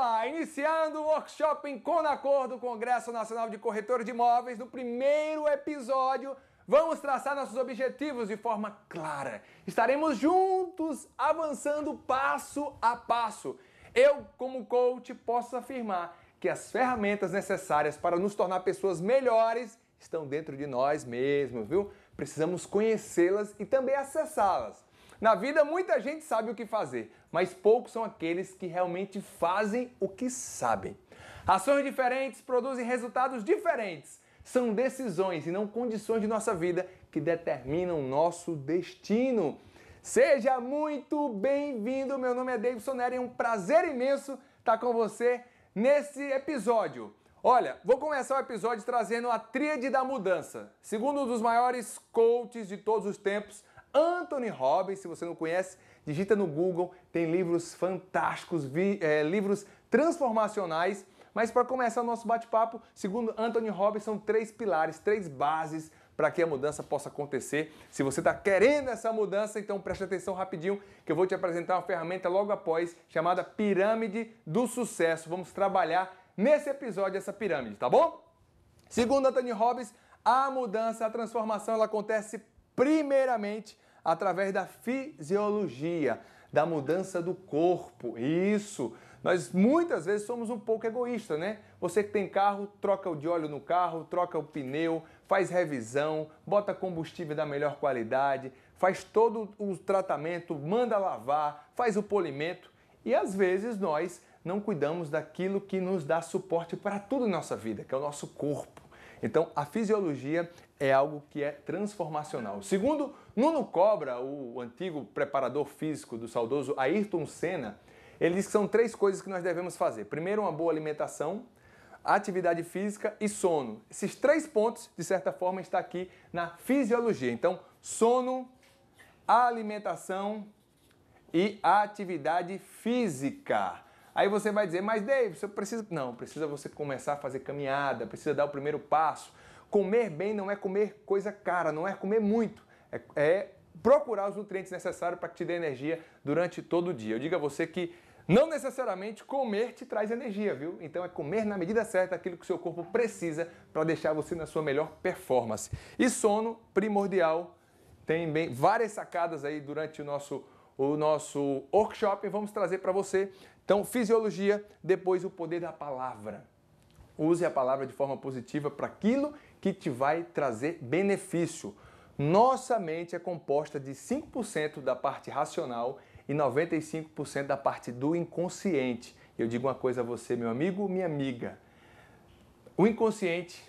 Opa! Iniciando o workshop em Conacor do Congresso Nacional de Corretores de Imóveis, no primeiro episódio, vamos traçar nossos objetivos de forma clara. Estaremos juntos avançando passo a passo. Eu, como coach, posso afirmar que as ferramentas necessárias para nos tornar pessoas melhores estão dentro de nós mesmos, viu? Precisamos conhecê-las e também acessá-las. Na vida, muita gente sabe o que fazer, mas poucos são aqueles que realmente fazem o que sabem. Ações diferentes produzem resultados diferentes. São decisões e não condições de nossa vida que determinam nosso destino. Seja muito bem-vindo. Meu nome é Davidson Nery, é um prazer imenso estar com você nesse episódio. Olha, vou começar o episódio trazendo a tríade da mudança. Segundo um dos maiores coaches de todos os tempos, Anthony Robbins. Se você não conhece, digita no Google, tem livros fantásticos, vi, é, livros transformacionais. Mas para começar o nosso bate-papo, segundo Anthony Robbins, são três pilares, três bases para que a mudança possa acontecer. Se você está querendo essa mudança, então preste atenção rapidinho que eu vou te apresentar uma ferramenta logo após chamada Pirâmide do Sucesso. Vamos trabalhar nesse episódio essa pirâmide, tá bom? Segundo Anthony Robbins, a mudança, a transformação, ela acontece primeiramente através da fisiologia, da mudança do corpo. Isso. Nós muitas vezes somos um pouco egoístas, né? Você que tem carro, troca o de óleo no carro, troca o pneu, faz revisão, bota combustível da melhor qualidade, faz todo o tratamento, manda lavar, faz o polimento. E às vezes nós não cuidamos daquilo que nos dá suporte para tudo na nossa vida, que é o nosso corpo. Então, a fisiologia é algo que é transformacional. Segundo Nuno Cobra, o antigo preparador físico do saudoso Ayrton Senna, ele diz que são três coisas que nós devemos fazer. Primeiro, uma boa alimentação, atividade física e sono. Esses três pontos, de certa forma, está aqui na fisiologia. Então, sono, alimentação e atividade física. Aí você vai dizer, mas David, eu preciso. Não, precisa você começar a fazer caminhada, precisa dar o primeiro passo, Comer bem não é comer coisa cara, não é comer muito, é, é procurar os nutrientes necessários para que te dê energia durante todo o dia. Eu digo a você que não necessariamente comer te traz energia, viu? Então é comer na medida certa aquilo que o seu corpo precisa para deixar você na sua melhor performance. E sono primordial. Tem bem várias sacadas aí durante o nosso o nosso workshop e vamos trazer para você. Então, fisiologia, depois o poder da palavra. Use a palavra de forma positiva para aquilo que te vai trazer benefício. Nossa mente é composta de 5% da parte racional e 95% da parte do inconsciente. Eu digo uma coisa a você, meu amigo, minha amiga. O inconsciente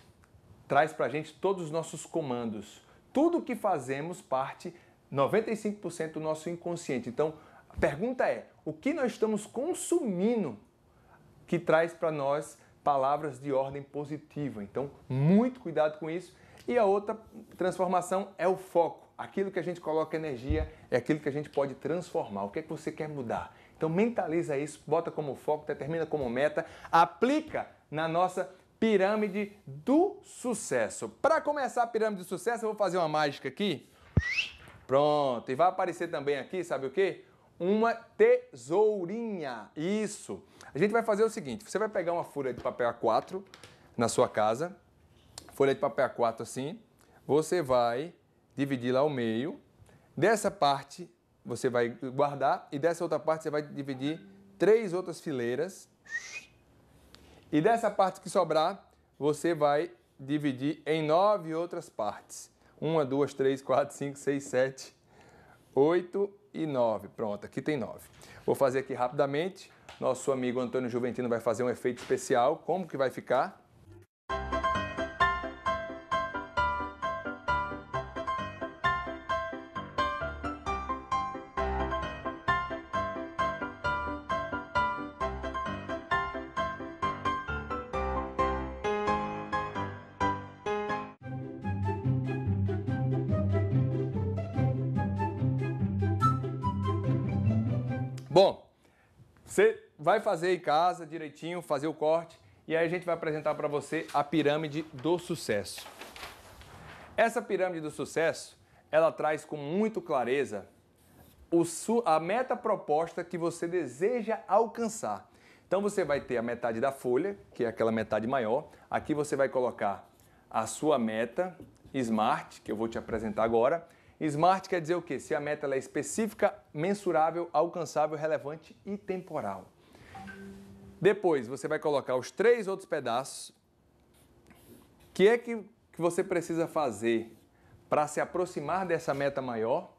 traz para a gente todos os nossos comandos. Tudo que fazemos parte 95% do nosso inconsciente. Então, a pergunta é: o que nós estamos consumindo que traz para nós palavras de ordem positiva. Então, muito cuidado com isso. E a outra transformação é o foco. Aquilo que a gente coloca energia é aquilo que a gente pode transformar. O que é que você quer mudar? Então mentaliza isso, bota como foco, determina como meta, aplica na nossa pirâmide do sucesso. Para começar a pirâmide do sucesso, eu vou fazer uma mágica aqui. Pronto, e vai aparecer também aqui, sabe o quê? uma tesourinha. Isso. A gente vai fazer o seguinte: você vai pegar uma folha de papel A4 na sua casa, folha de papel A4 assim, você vai dividir lá ao meio. Dessa parte você vai guardar e dessa outra parte você vai dividir três outras fileiras. E dessa parte que sobrar, você vai dividir em nove outras partes. Uma, duas, três, quatro, cinco, seis, sete, oito, e 9. Pronto, aqui tem 9. Vou fazer aqui rapidamente. Nosso amigo Antônio Juventino vai fazer um efeito especial. Como que vai ficar? Bom, você vai fazer em casa direitinho, fazer o corte e aí a gente vai apresentar para você a pirâmide do sucesso. Essa pirâmide do sucesso, ela traz com muito clareza a meta proposta que você deseja alcançar. Então você vai ter a metade da folha, que é aquela metade maior. Aqui você vai colocar a sua meta Smart, que eu vou te apresentar agora. Smart quer dizer o quê? Se a meta é específica, mensurável, alcançável, relevante e temporal. Depois, você vai colocar os três outros pedaços. O que é que, que você precisa fazer para se aproximar dessa meta maior?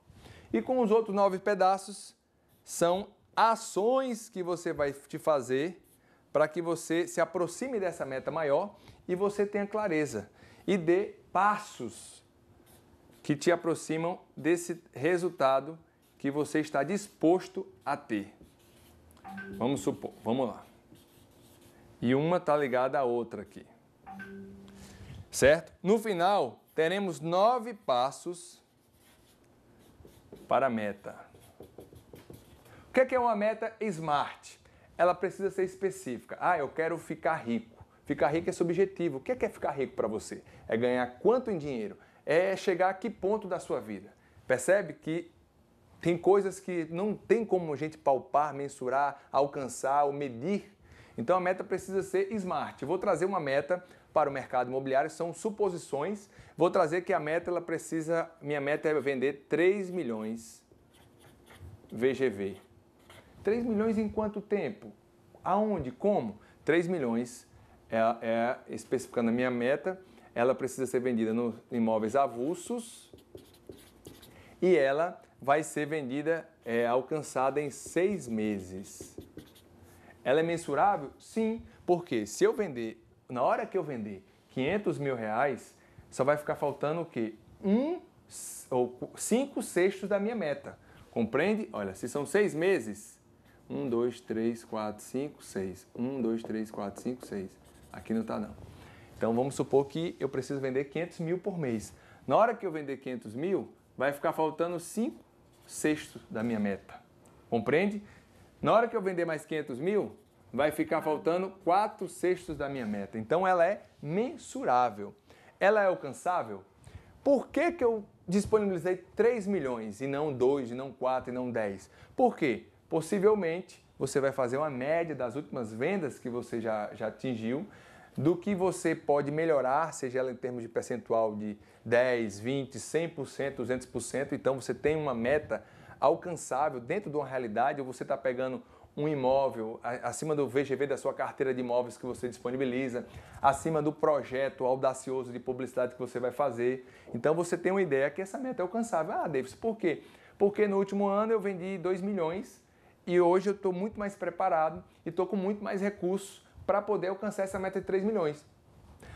E com os outros nove pedaços, são ações que você vai te fazer para que você se aproxime dessa meta maior e você tenha clareza e dê passos que te aproximam desse resultado que você está disposto a ter. Vamos supor, vamos lá. E uma está ligada à outra aqui. Certo? No final, teremos nove passos para a meta. O é que é, uma meta smart? Ela precisa ser específica. Ah, eu quero ficar rico. Ficar rico é subjetivo. O que é, é ficar rico para você? É ganhar quanto em dinheiro? é chegar a que ponto da sua vida. Percebe que tem coisas que não tem como a gente palpar, mensurar, alcançar ou medir. Então a meta precisa ser smart. vou trazer uma meta para o mercado imobiliário, são suposições. Vou trazer que a meta ela precisa, minha meta é vender 3 milhões VGV. 3 milhões em quanto tempo? Aonde? Como? 3 milhões é, é especificando a minha meta ela precisa ser vendida nos imóveis avulsos e ela vai ser vendida, é, alcançada em seis meses. Ela é mensurável? Sim, porque se eu vender, na hora que eu vender 500 mil reais, só vai ficar faltando o quê? Um ou cinco sextos da minha meta. Compreende? Olha, se são seis meses, um, dois, três, quatro, cinco, seis. Um, dois, três, quatro, cinco, seis. Aqui não está não. Então vamos supor que eu preciso vender 500 mil por mês. Na hora que eu vender 500 mil, vai ficar faltando 5 sextos da minha meta. Compreende? Na hora que eu vender mais 500 mil, vai ficar faltando 4 sextos da minha meta. Então ela é mensurável. Ela é alcançável? Por que, que eu disponibilizei 3 milhões e não 2, e não 4, e não 10? Por quê? Possivelmente você vai fazer uma média das últimas vendas que você já, já atingiu do que você pode melhorar, seja ela em termos de percentual de 10, 20, 100%, 200%. Então você tem uma meta alcançável dentro de uma realidade, ou você está pegando um imóvel acima do VGV da sua carteira de imóveis que você disponibiliza, acima do projeto audacioso de publicidade que você vai fazer. Então você tem uma ideia que essa meta é alcançável. Ah, Davis, por quê? Porque no último ano eu vendi 2 milhões e hoje eu estou muito mais preparado e estou com muito mais recursos para poder alcançar essa meta de 3 milhões.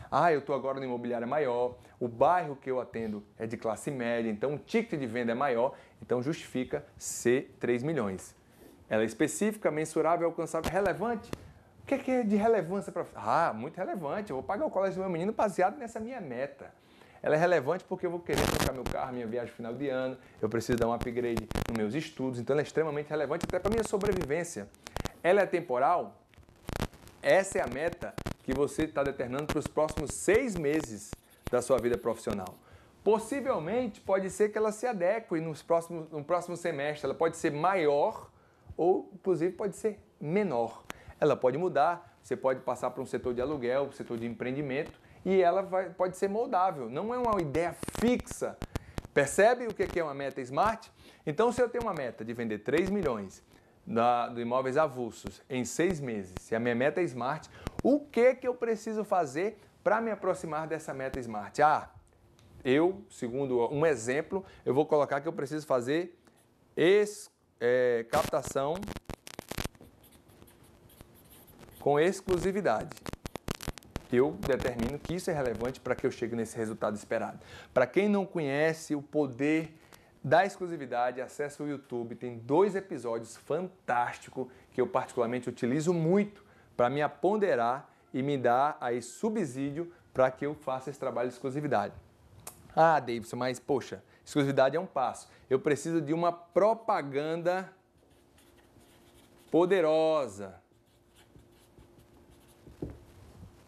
Ah, eu estou agora no imobiliário maior, o bairro que eu atendo é de classe média, então o ticket de venda é maior, então justifica ser 3 milhões. Ela é específica, mensurável, alcançável, relevante. O que é, que é de relevância para. Ah, muito relevante, eu vou pagar o colégio do meu menino baseado nessa minha meta. Ela é relevante porque eu vou querer trocar meu carro, minha viagem final de ano, eu preciso dar um upgrade nos meus estudos, então ela é extremamente relevante até para minha sobrevivência. Ela é temporal? Essa é a meta que você está determinando para os próximos seis meses da sua vida profissional. Possivelmente pode ser que ela se adeque nos próximos, no próximo semestre, ela pode ser maior ou inclusive pode ser menor. Ela pode mudar, você pode passar para um setor de aluguel, um setor de empreendimento e ela vai, pode ser moldável, não é uma ideia fixa. Percebe o que é uma meta smart? Então, se eu tenho uma meta de vender 3 milhões da, do imóveis avulsos em seis meses, se a minha meta é Smart, o que, que eu preciso fazer para me aproximar dessa meta Smart? Ah, eu, segundo um exemplo, eu vou colocar que eu preciso fazer é, captação com exclusividade. Eu determino que isso é relevante para que eu chegue nesse resultado esperado. Para quem não conhece o poder da exclusividade, acesse o YouTube, tem dois episódios fantásticos que eu particularmente utilizo muito para me aponderar e me dar aí subsídio para que eu faça esse trabalho de exclusividade. Ah, Davidson, mas poxa, exclusividade é um passo. Eu preciso de uma propaganda poderosa.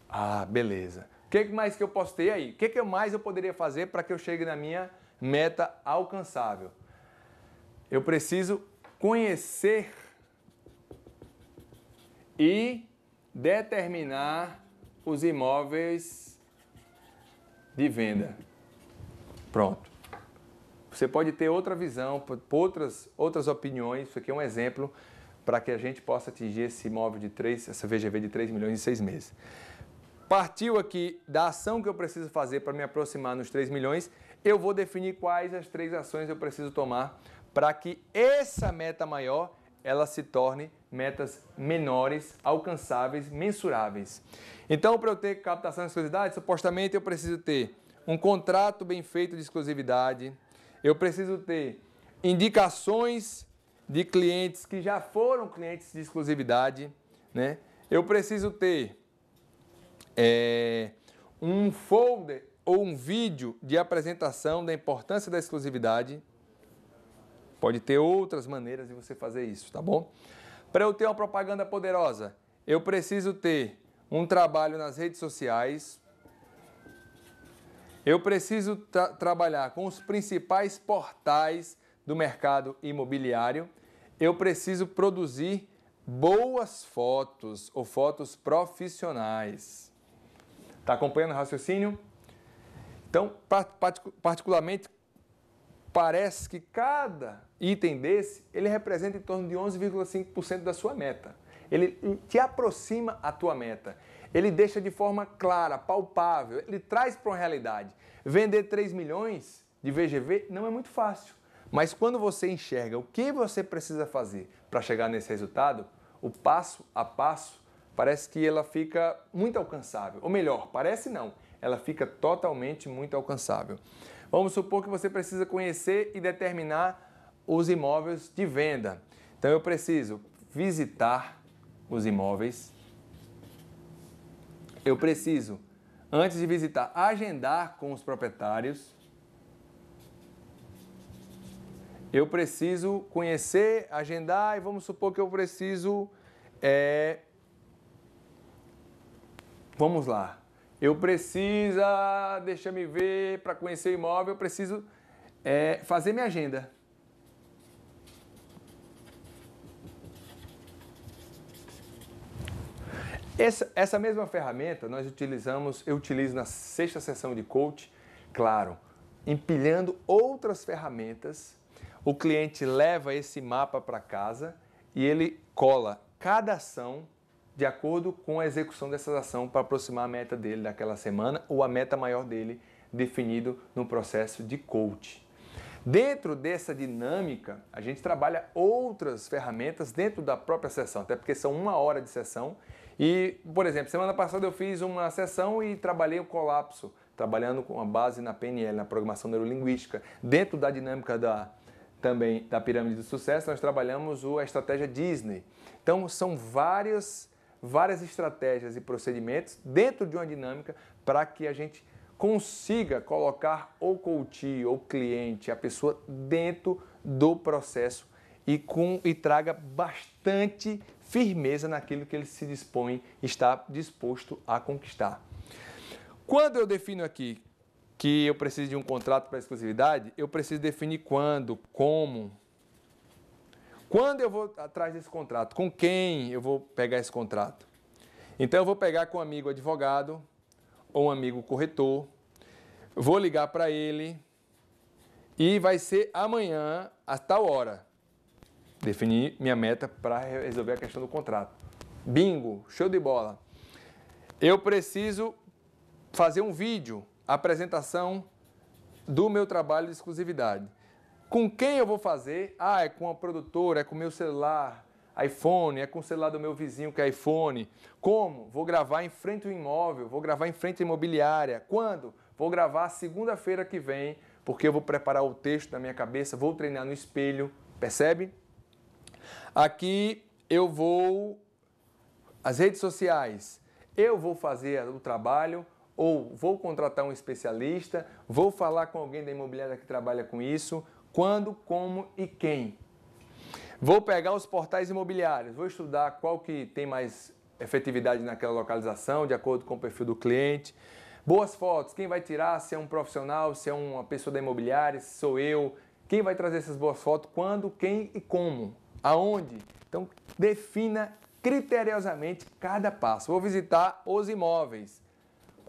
Ah, beleza. O que mais que eu posso ter aí? O que mais eu poderia fazer para que eu chegue na minha meta alcançável. Eu preciso conhecer e determinar os imóveis de venda. Pronto. Você pode ter outra visão, outras, outras opiniões. Isso aqui é um exemplo para que a gente possa atingir esse imóvel de 3, essa VGV de 3 milhões em 6 meses. Partiu aqui da ação que eu preciso fazer para me aproximar nos 3 milhões eu vou definir quais as três ações eu preciso tomar para que essa meta maior ela se torne metas menores, alcançáveis, mensuráveis. Então, para eu ter captação de exclusividade, supostamente eu preciso ter um contrato bem feito de exclusividade, eu preciso ter indicações de clientes que já foram clientes de exclusividade, né? Eu preciso ter é, um folder ou um vídeo de apresentação da importância da exclusividade. Pode ter outras maneiras de você fazer isso, tá bom? Para eu ter uma propaganda poderosa, eu preciso ter um trabalho nas redes sociais. Eu preciso tra trabalhar com os principais portais do mercado imobiliário. Eu preciso produzir boas fotos ou fotos profissionais. Tá acompanhando o raciocínio? Então, particularmente, parece que cada item desse, ele representa em torno de 11,5% da sua meta. Ele te aproxima à tua meta. Ele deixa de forma clara, palpável, ele traz para uma realidade. Vender 3 milhões de VGV não é muito fácil, mas quando você enxerga o que você precisa fazer para chegar nesse resultado, o passo a passo parece que ela fica muito alcançável. Ou melhor, parece não ela fica totalmente muito alcançável. Vamos supor que você precisa conhecer e determinar os imóveis de venda. Então eu preciso visitar os imóveis. Eu preciso, antes de visitar, agendar com os proprietários. Eu preciso conhecer, agendar e vamos supor que eu preciso. É... Vamos lá. Eu preciso, deixa me ver, para conhecer o imóvel, eu preciso é, fazer minha agenda. Essa, essa mesma ferramenta nós utilizamos, eu utilizo na sexta sessão de coach, claro, empilhando outras ferramentas. O cliente leva esse mapa para casa e ele cola cada ação de acordo com a execução dessas ações para aproximar a meta dele daquela semana ou a meta maior dele definido no processo de coach. Dentro dessa dinâmica, a gente trabalha outras ferramentas dentro da própria sessão, até porque são uma hora de sessão. E, por exemplo, semana passada eu fiz uma sessão e trabalhei o colapso, trabalhando com a base na PNL, na programação neurolinguística. Dentro da dinâmica da também da pirâmide do sucesso, nós trabalhamos a estratégia Disney. Então, são várias várias estratégias e procedimentos dentro de uma dinâmica para que a gente consiga colocar o coach, o cliente, a pessoa dentro do processo e, com, e traga bastante firmeza naquilo que ele se dispõe, está disposto a conquistar. Quando eu defino aqui que eu preciso de um contrato para exclusividade, eu preciso definir quando, como, quando eu vou atrás desse contrato? Com quem eu vou pegar esse contrato? Então eu vou pegar com um amigo advogado ou um amigo corretor, vou ligar para ele e vai ser amanhã a tal hora. Definir minha meta para resolver a questão do contrato. Bingo, show de bola. Eu preciso fazer um vídeo, apresentação do meu trabalho de exclusividade. Com quem eu vou fazer? Ah, é com a produtora, é com o meu celular, iPhone, é com o celular do meu vizinho que é iPhone. Como? Vou gravar em frente ao imóvel, vou gravar em frente à imobiliária. Quando? Vou gravar segunda-feira que vem, porque eu vou preparar o texto na minha cabeça, vou treinar no espelho, percebe? Aqui eu vou as redes sociais. Eu vou fazer o trabalho ou vou contratar um especialista, vou falar com alguém da imobiliária que trabalha com isso, quando, como e quem. Vou pegar os portais imobiliários, vou estudar qual que tem mais efetividade naquela localização, de acordo com o perfil do cliente. Boas fotos, quem vai tirar, se é um profissional, se é uma pessoa da imobiliária, se sou eu, quem vai trazer essas boas fotos, quando, quem e como, aonde. Então, defina criteriosamente cada passo. Vou visitar os imóveis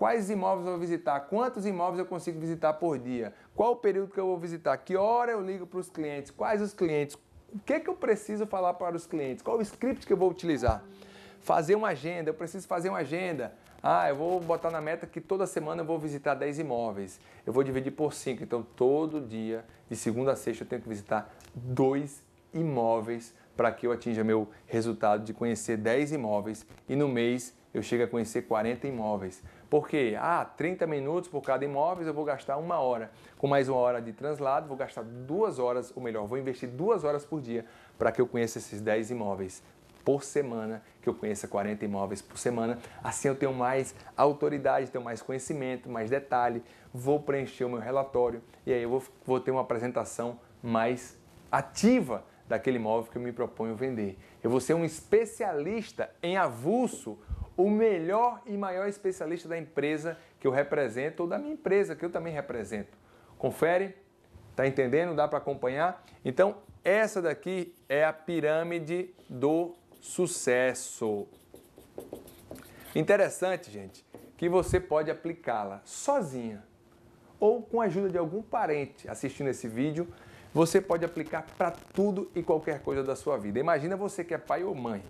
quais imóveis eu vou visitar, quantos imóveis eu consigo visitar por dia, qual o período que eu vou visitar, que hora eu ligo para os clientes, quais os clientes, o que, que eu preciso falar para os clientes, qual o script que eu vou utilizar. Fazer uma agenda, eu preciso fazer uma agenda. Ah, eu vou botar na meta que toda semana eu vou visitar 10 imóveis. Eu vou dividir por 5. Então, todo dia, de segunda a sexta, eu tenho que visitar dois imóveis para que eu atinja meu resultado de conhecer 10 imóveis e no mês eu chego a conhecer 40 imóveis. Porque, ah, 30 minutos por cada imóvel, eu vou gastar uma hora. Com mais uma hora de translado, vou gastar duas horas, ou melhor, vou investir duas horas por dia para que eu conheça esses 10 imóveis por semana, que eu conheça 40 imóveis por semana. Assim eu tenho mais autoridade, tenho mais conhecimento, mais detalhe, vou preencher o meu relatório e aí eu vou, vou ter uma apresentação mais ativa daquele imóvel que eu me proponho vender. Eu vou ser um especialista em avulso o melhor e maior especialista da empresa que eu represento ou da minha empresa que eu também represento. Confere? Tá entendendo? Dá para acompanhar? Então, essa daqui é a pirâmide do sucesso. Interessante, gente, que você pode aplicá-la sozinha ou com a ajuda de algum parente assistindo esse vídeo, você pode aplicar para tudo e qualquer coisa da sua vida. Imagina você que é pai ou mãe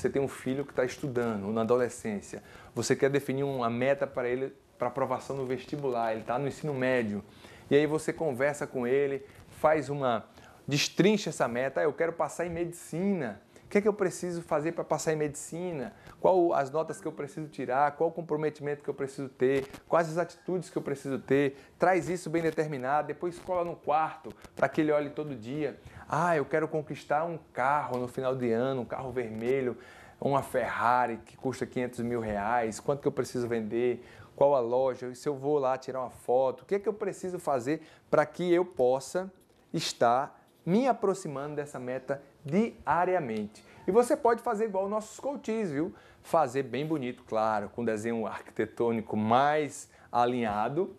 você tem um filho que está estudando, na adolescência, você quer definir uma meta para ele para aprovação no vestibular, ele está no ensino médio. E aí você conversa com ele, faz uma. destrincha essa meta, ah, eu quero passar em medicina. O que é que eu preciso fazer para passar em medicina? Qual as notas que eu preciso tirar? Qual o comprometimento que eu preciso ter? Quais as atitudes que eu preciso ter? Traz isso bem determinado, depois cola no quarto para que ele olhe todo dia. Ah, eu quero conquistar um carro no final de ano, um carro vermelho, uma Ferrari que custa 500 mil reais, quanto que eu preciso vender, qual a loja, se eu vou lá tirar uma foto, o que é que eu preciso fazer para que eu possa estar me aproximando dessa meta diariamente. E você pode fazer igual nossos coaches, viu? Fazer bem bonito, claro, com desenho arquitetônico mais alinhado,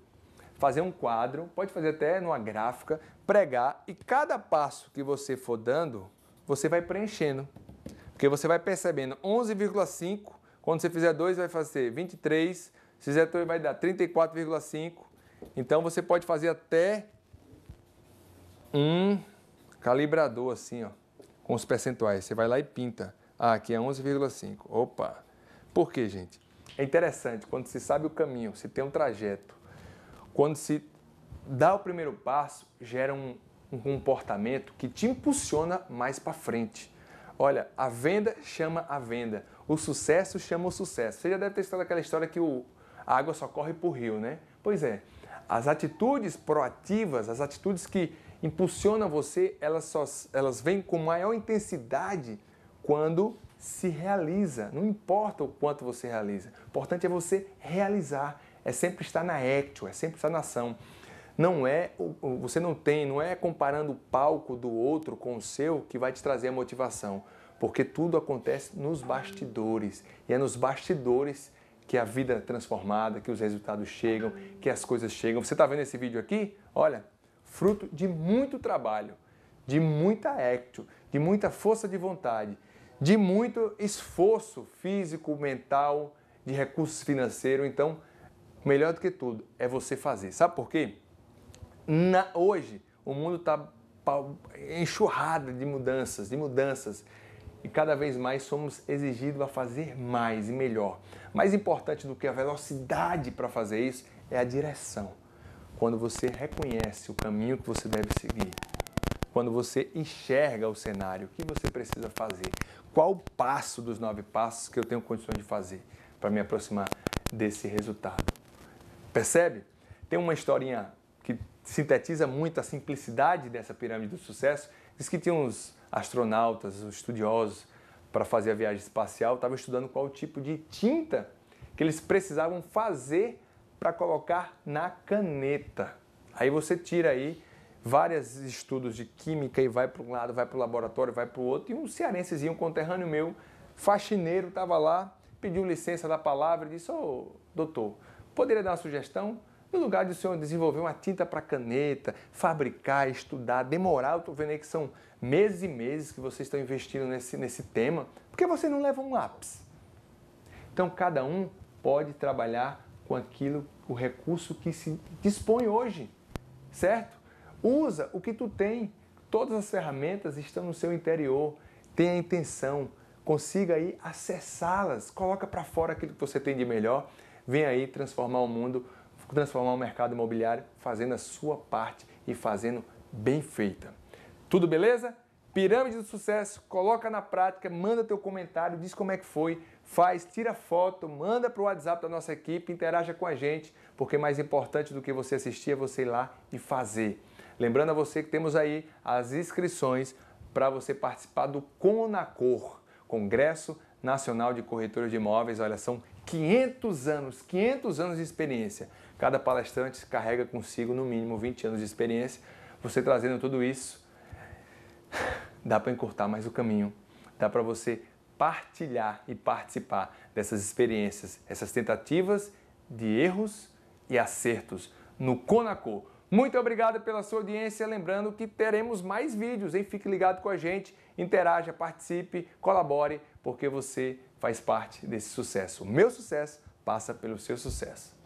fazer um quadro, pode fazer até numa gráfica, pregar e cada passo que você for dando, você vai preenchendo. Porque você vai percebendo 11,5, quando você fizer 2 vai fazer 23, se fizer 3 vai dar 34,5. Então você pode fazer até um calibrador assim, ó, com os percentuais. Você vai lá e pinta. Ah, aqui é 11,5. Opa. Por quê, gente? É interessante quando se sabe o caminho, se tem um trajeto quando se dá o primeiro passo, gera um, um comportamento que te impulsiona mais para frente. Olha, a venda chama a venda, o sucesso chama o sucesso. Você já deve ter estado aquela história que o, a água só corre para o rio, né? Pois é, as atitudes proativas, as atitudes que impulsionam você, elas, só, elas vêm com maior intensidade quando se realiza. Não importa o quanto você realiza, o importante é você realizar é sempre estar na action, é sempre estar na ação. Não é, você não tem, não é comparando o palco do outro com o seu que vai te trazer a motivação, porque tudo acontece nos bastidores e é nos bastidores que a vida é transformada, que os resultados chegam, que as coisas chegam. Você está vendo esse vídeo aqui? Olha, fruto de muito trabalho, de muita action, de muita força de vontade, de muito esforço físico, mental, de recursos financeiros. Então, melhor do que tudo é você fazer. Sabe por quê? Na, hoje, o mundo está enxurrado de mudanças, de mudanças. E cada vez mais somos exigidos a fazer mais e melhor. Mais importante do que a velocidade para fazer isso é a direção. Quando você reconhece o caminho que você deve seguir, quando você enxerga o cenário, o que você precisa fazer, qual o passo dos nove passos que eu tenho condições de fazer para me aproximar desse resultado. Percebe? Tem uma historinha que sintetiza muito a simplicidade dessa pirâmide do sucesso. Diz que tinha uns astronautas, uns estudiosos, para fazer a viagem espacial, estavam estudando qual tipo de tinta que eles precisavam fazer para colocar na caneta. Aí você tira aí vários estudos de química e vai para um lado, vai para o laboratório, vai para o outro. E um cearensezinho, um conterrâneo meu, faxineiro, estava lá, pediu licença da palavra e disse: Ô, oh, doutor, Poderia dar uma sugestão? No lugar de o senhor desenvolver uma tinta para caneta, fabricar, estudar, demorar, eu estou vendo aí que são meses e meses que vocês estão investindo nesse, nesse tema, por que você não leva um lápis? Então, cada um pode trabalhar com aquilo, o recurso que se dispõe hoje, certo? Usa o que tu tem. Todas as ferramentas estão no seu interior. Tenha intenção, consiga aí acessá-las, coloca para fora aquilo que você tem de melhor Vem aí transformar o mundo, transformar o mercado imobiliário fazendo a sua parte e fazendo bem feita. Tudo beleza? Pirâmide do sucesso, coloca na prática, manda teu comentário, diz como é que foi, faz, tira foto, manda para o WhatsApp da nossa equipe, interaja com a gente, porque mais importante do que você assistir é você ir lá e fazer. Lembrando a você que temos aí as inscrições para você participar do Conacor, Congresso Nacional de Corretores de Imóveis. Olha, são 500 anos, 500 anos de experiência. Cada palestrante carrega consigo no mínimo 20 anos de experiência. Você trazendo tudo isso, dá para encurtar mais o caminho. Dá para você partilhar e participar dessas experiências, essas tentativas de erros e acertos no Conacor, muito obrigado pela sua audiência. Lembrando que teremos mais vídeos, hein? Fique ligado com a gente, interaja, participe, colabore, porque você faz parte desse sucesso. O meu sucesso passa pelo seu sucesso.